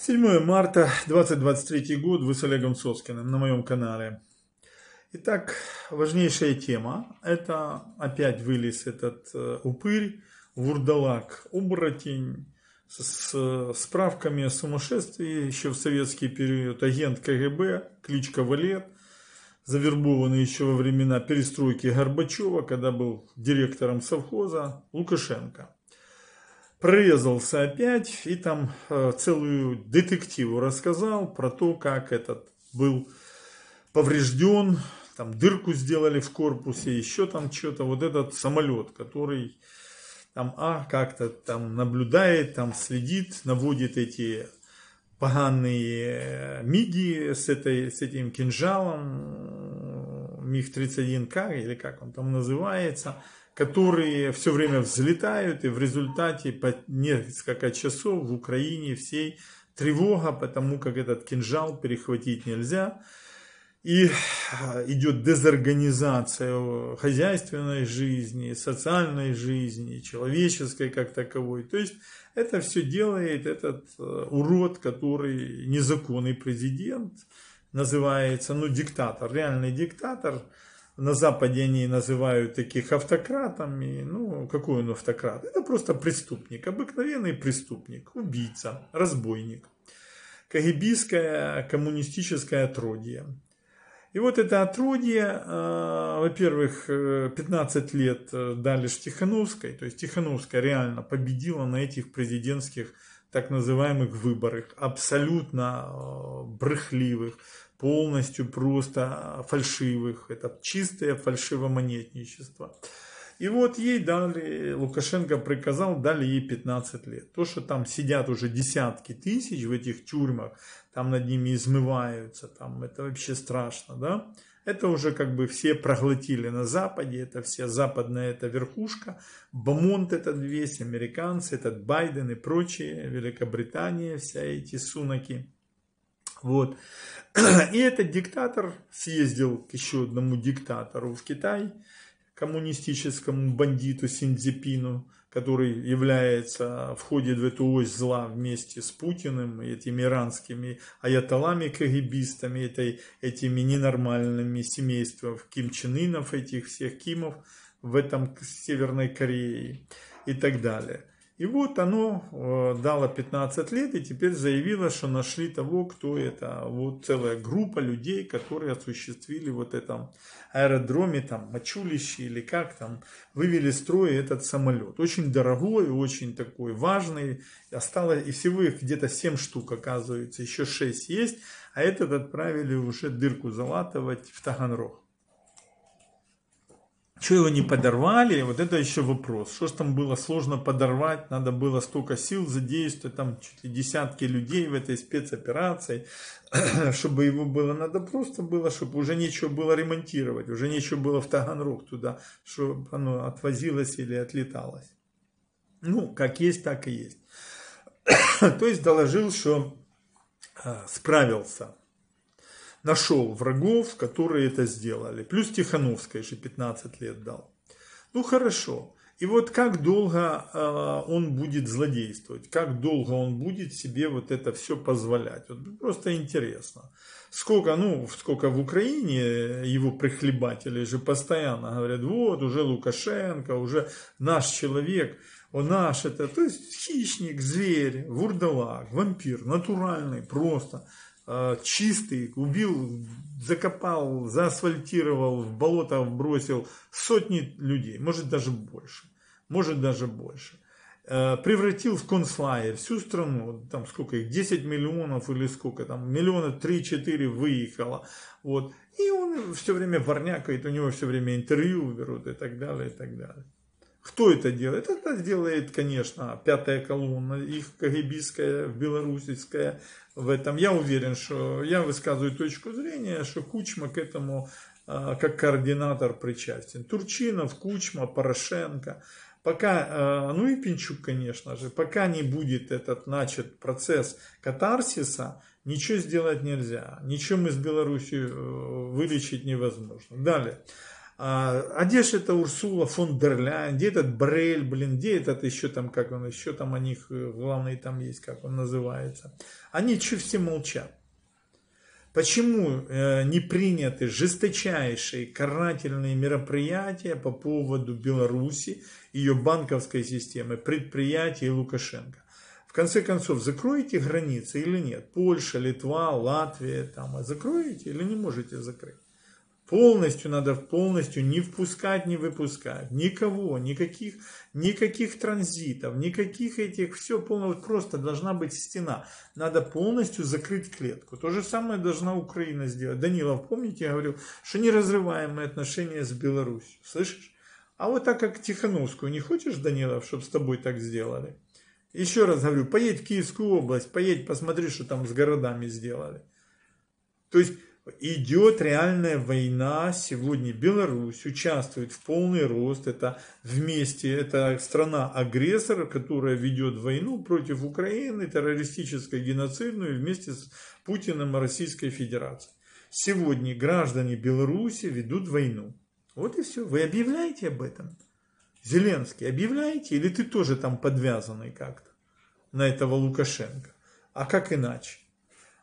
7 марта 2023 год, вы с Олегом Соскиным на моем канале. Итак, важнейшая тема, это опять вылез этот э, упырь, вурдалак, оборотень, с справками о сумасшествии еще в советский период, агент КГБ, кличка Валет, завербованный еще во времена перестройки Горбачева, когда был директором совхоза Лукашенко прорезался опять и там э, целую детективу рассказал про то, как этот был поврежден, там дырку сделали в корпусе, еще там что-то, вот этот самолет, который там, а, как-то там наблюдает, там следит, наводит эти поганые э, миги с, этой, с этим кинжалом, э, МиГ-31К или как он там называется – которые все время взлетают, и в результате по несколько часов в Украине всей тревога, потому как этот кинжал перехватить нельзя. И э, идет дезорганизация хозяйственной жизни, социальной жизни, человеческой как таковой. То есть это все делает этот э, урод, который незаконный президент называется, ну диктатор, реальный диктатор – на Западе они называют таких автократами. Ну, какой он автократ? Это просто преступник, обыкновенный преступник, убийца, разбойник. Кагибийское коммунистическое отродье. И вот это отродье, э, во-первых, 15 э, лет э, дали Тихановской, то есть Тихановская реально победила на этих президентских так называемых выборах, абсолютно брехливых, полностью просто а, фальшивых. Это чистое фальшивомонетничество. И вот ей дали, Лукашенко приказал, дали ей 15 лет. То, что там сидят уже десятки тысяч в этих тюрьмах, там над ними измываются, там это вообще страшно, да? Это уже как бы все проглотили на Западе, это все западная эта верхушка, Бомонт этот весь, американцы, этот Байден и прочие, Великобритания, вся эти сунаки. Вот. И этот диктатор съездил к еще одному диктатору в Китай, коммунистическому бандиту Синдзипину, который является, э, входит в эту ось зла вместе с Путиным и этими иранскими аятолами-кагибистами, этой, этими ненормальными семействами Ким Чен Инов, этих всех Кимов в этом Северной Корее и так далее. И вот оно э, дало 15 лет и теперь заявило, что нашли того, кто это. Вот целая группа людей, которые осуществили вот этом аэродроме, там, мочулище или как там, вывели строй этот самолет. Очень дорогой, очень такой важный. Осталось, и всего их где-то 7 штук оказывается, еще 6 есть. А этот отправили уже дырку залатывать в Таганрог. Что его не подорвали, вот это еще вопрос. Что ж там было сложно подорвать, надо было столько сил задействовать, там чуть ли десятки людей в этой спецоперации, чтобы его было, надо просто было, чтобы уже нечего было ремонтировать, уже нечего было в Таганрог туда, чтобы оно отвозилось или отлеталось. Ну, как есть, так и есть. То есть доложил, что э, справился нашел врагов, которые это сделали. Плюс Тихановская же 15 лет дал. Ну хорошо. И вот как долго э, он будет злодействовать, как долго он будет себе вот это все позволять. Вот просто интересно. Сколько, ну, сколько в Украине его прихлебатели? же постоянно говорят, вот уже Лукашенко, уже наш человек, он наш это, то есть хищник, зверь, вурдалак, вампир, натуральный просто. Э, чистый, убил, закопал, заасфальтировал, в болото бросил сотни людей, может даже больше, может даже больше. Э, превратил в концлагерь всю страну, там сколько их, 10 миллионов или сколько, там миллиона 3-4 выехало. Вот. И он все время ворнякает, у него все время интервью берут и так далее, и так далее. Кто это делает? Это делает, конечно, пятая колонна, их кагибистская, белорусская в этом. Я уверен, что я высказываю точку зрения, что Кучма к этому а, как координатор причастен. Турчинов, Кучма, Порошенко. Пока, а, ну и Пинчук, конечно же, пока не будет этот начат процесс катарсиса, ничего сделать нельзя. Ничем из Беларуси э, вылечить невозможно. Далее. А, где же это Урсула фон дер Ляйн, где этот Брель, блин, где этот еще там, как он, еще там о них, э, главный там есть, как он называется. Они че все молчат? Почему э, не приняты жесточайшие карательные мероприятия по поводу Беларуси, ее банковской системы, предприятий Лукашенко? В конце концов, закроете границы или нет? Польша, Литва, Латвия, там, а закроете или не можете закрыть? Полностью надо полностью не впускать, не выпускать. Никого, никаких, никаких транзитов, никаких этих, все полностью, просто должна быть стена. Надо полностью закрыть клетку. То же самое должна Украина сделать. Данилов, помните, я говорил, что не отношения с Беларусью. Слышишь? А вот так как Тихановскую не хочешь, Данилов, чтобы с тобой так сделали? Еще раз говорю, поедь в Киевскую область, поедь, посмотри, что там с городами сделали. То есть идет реальная война. Сегодня Беларусь участвует в полный рост. Это вместе, это страна агрессора, которая ведет войну против Украины, террористической, геноцидную, вместе с Путиным Российской Федерации Сегодня граждане Беларуси ведут войну. Вот и все. Вы объявляете об этом? Зеленский, объявляете? Или ты тоже там подвязанный как-то на этого Лукашенко? А как иначе?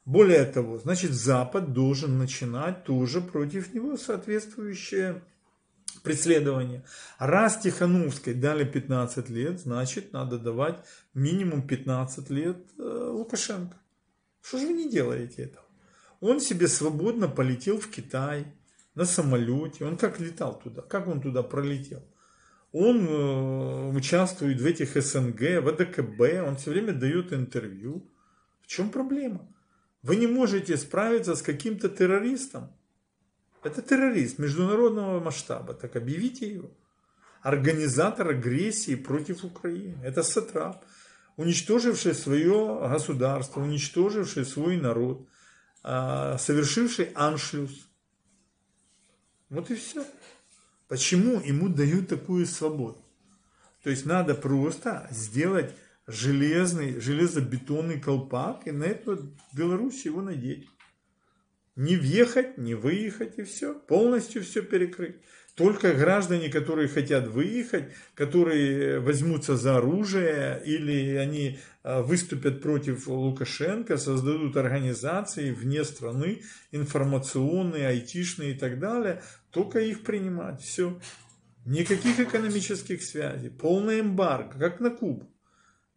Более того, значит, Запад должен начинать тоже против него соответствующее преследование. Раз Тихановской дали 15 лет, значит, надо давать минимум 15 лет э, Лукашенко. Что же вы не делаете этого? Он себе свободно полетел в Китай на самолете. Он как летал туда? Как он туда пролетел? Он э, участвует в этих СНГ, в АДКБ, он все время дает интервью. В чем проблема? Вы не можете справиться с каким-то террористом. Это террорист международного масштаба. Так объявите его. Организатор агрессии против Украины. Это сатрап, уничтоживший свое государство, уничтоживший свой народ, а, совершивший аншлюз. Вот и все. Почему ему дают такую свободу? То есть надо просто сделать железный, железобетонный колпак и на это Беларусь его надеть. Не въехать, не выехать и все. Полностью все перекрыть. Только граждане, которые хотят выехать, которые возьмутся за оружие или они а, выступят против Лукашенко, создадут организации вне страны, информационные, айтишные и так далее, только их принимать. Все. Никаких экономических связей. Полный эмбарго, как на Кубу.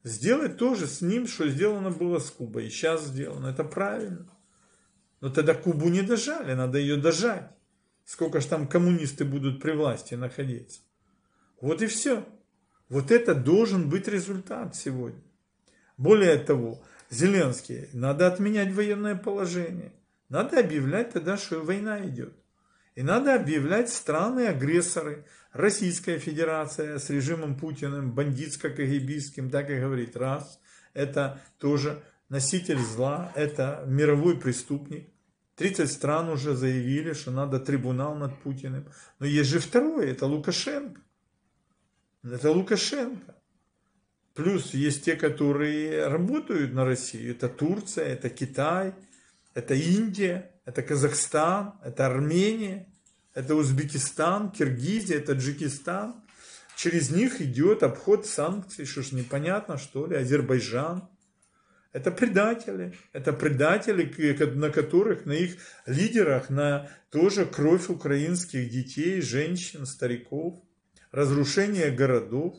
Сделать тоже с ним, что сделано было с Кубой, и сейчас сделано. Это правильно. Но тогда Кубу не дожали, надо ее дожать. Сколько ж там коммунисты будут при власти находиться. Вот и все. Вот это должен быть результат сегодня. Более того, Зеленский, надо отменять военное положение. Надо объявлять тогда, что война идет. И надо объявлять страны-агрессоры. Российская Федерация с режимом Путиным, бандитско-кагибийским, так и говорит, раз, это тоже носитель зла, это мировой преступник. 30 стран уже заявили, что надо трибунал над Путиным. Но есть же второе, это Лукашенко. Это Лукашенко. Плюс есть те, которые работают на Россию. Это Турция, это Китай – это Индия, это Казахстан, это Армения, это Узбекистан, Киргизия, это Джикистан. Через них идет обход санкций, что ж непонятно, что ли, Азербайджан. Это предатели, это предатели, на которых, на их лидерах, на тоже кровь украинских детей, женщин, стариков, разрушение городов,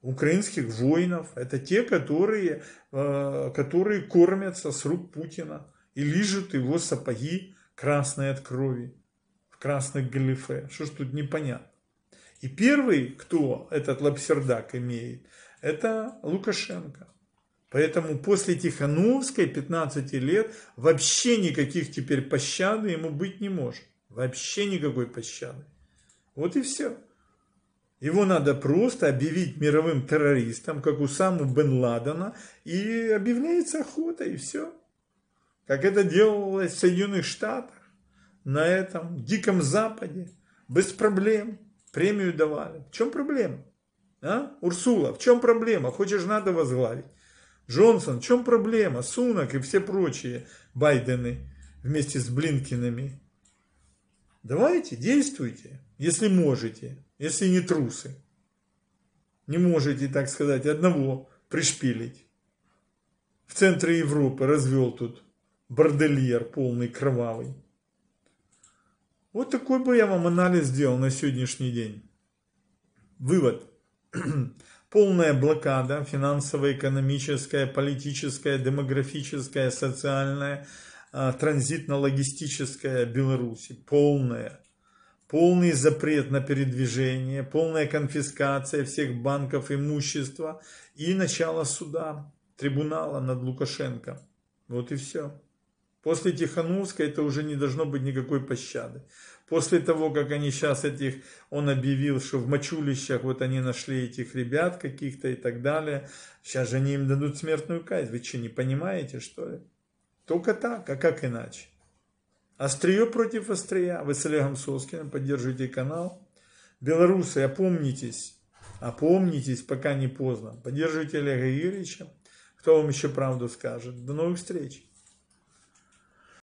украинских воинов. Это те, которые, э, которые кормятся с рук Путина и лижут его сапоги, красные от крови, в красных галифе. Что ж тут непонятно. И первый, кто этот лапсердак имеет, это Лукашенко. Поэтому после Тихановской 15 лет вообще никаких теперь пощады ему быть не может. Вообще никакой пощады. Вот и все. Его надо просто объявить мировым террористом, как у Саму Бен Ладена, и объявляется охота, и все как это делалось в Соединенных Штатах, на этом Диком Западе, без проблем, премию давали. В чем проблема? А? Урсула, в чем проблема? Хочешь, надо возглавить. Джонсон, в чем проблема? Сунок и все прочие Байдены вместе с Блинкинами. Давайте, действуйте, если можете, если не трусы. Не можете, так сказать, одного пришпилить. В центре Европы развел тут бордельер полный, кровавый. Вот такой бы я вам анализ сделал на сегодняшний день. Вывод. Полная блокада финансовая, экономическая, политическая, демографическая, социальная, а, транзитно-логистическая Беларуси. Полная. Полный запрет на передвижение, полная конфискация всех банков имущества и начало суда, трибунала над Лукашенко. Вот и все. После Тихановска это уже не должно быть никакой пощады. После того, как они сейчас этих, он объявил, что в мочулищах вот они нашли этих ребят каких-то и так далее. Сейчас же они им дадут смертную казнь. Вы что, не понимаете, что ли? Только так, а как иначе? Острие против острия. Вы с Олегом Соскиным поддержите канал. Белорусы, опомнитесь. Опомнитесь, пока не поздно. Поддерживайте Олега Юрьевича. Кто вам еще правду скажет. До новых встреч.